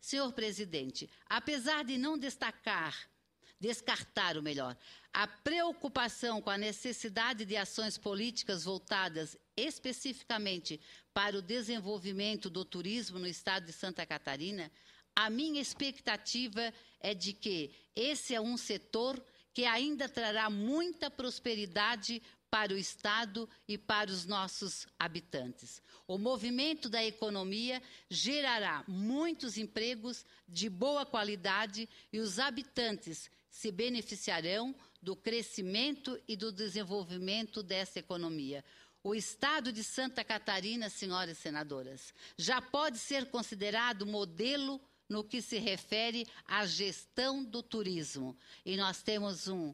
Senhor presidente, apesar de não destacar, descartar o melhor, a preocupação com a necessidade de ações políticas voltadas especificamente para o desenvolvimento do turismo no estado de Santa Catarina, a minha expectativa é de que esse é um setor que ainda trará muita prosperidade para o Estado e para os nossos habitantes. O movimento da economia gerará muitos empregos de boa qualidade e os habitantes se beneficiarão do crescimento e do desenvolvimento dessa economia. O Estado de Santa Catarina, senhoras e senadoras, já pode ser considerado modelo no que se refere à gestão do turismo. E nós temos um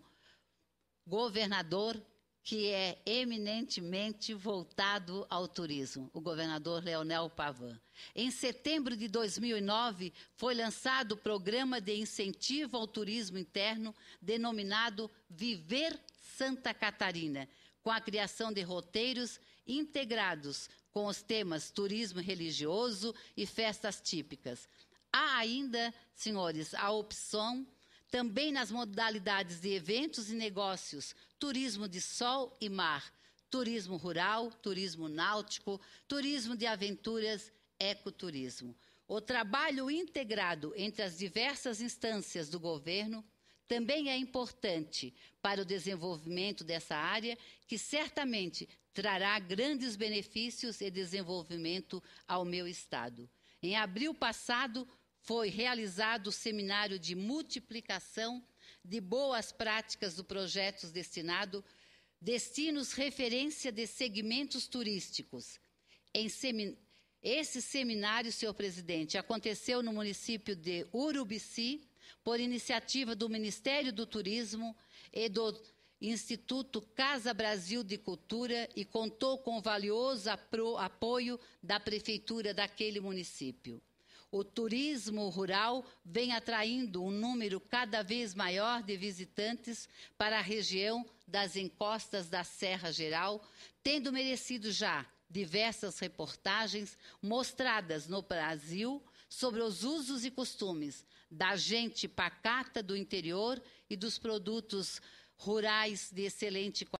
governador que é eminentemente voltado ao turismo, o governador Leonel Pavan. Em setembro de 2009, foi lançado o programa de incentivo ao turismo interno, denominado Viver Santa Catarina, com a criação de roteiros integrados com os temas turismo religioso e festas típicas. Há ainda, senhores, a opção também nas modalidades de eventos e negócios, turismo de sol e mar, turismo rural, turismo náutico, turismo de aventuras, ecoturismo. O trabalho integrado entre as diversas instâncias do governo também é importante para o desenvolvimento dessa área, que certamente trará grandes benefícios e desenvolvimento ao meu Estado. Em abril passado, foi realizado o seminário de multiplicação de boas práticas do projetos destinado destinos referência de segmentos turísticos. Semin... Esse seminário, senhor presidente, aconteceu no município de Urubici, por iniciativa do Ministério do Turismo e do Instituto Casa Brasil de Cultura e contou com o valioso apoio da prefeitura daquele município o turismo rural vem atraindo um número cada vez maior de visitantes para a região das encostas da Serra Geral, tendo merecido já diversas reportagens mostradas no Brasil sobre os usos e costumes da gente pacata do interior e dos produtos rurais de excelente qualidade.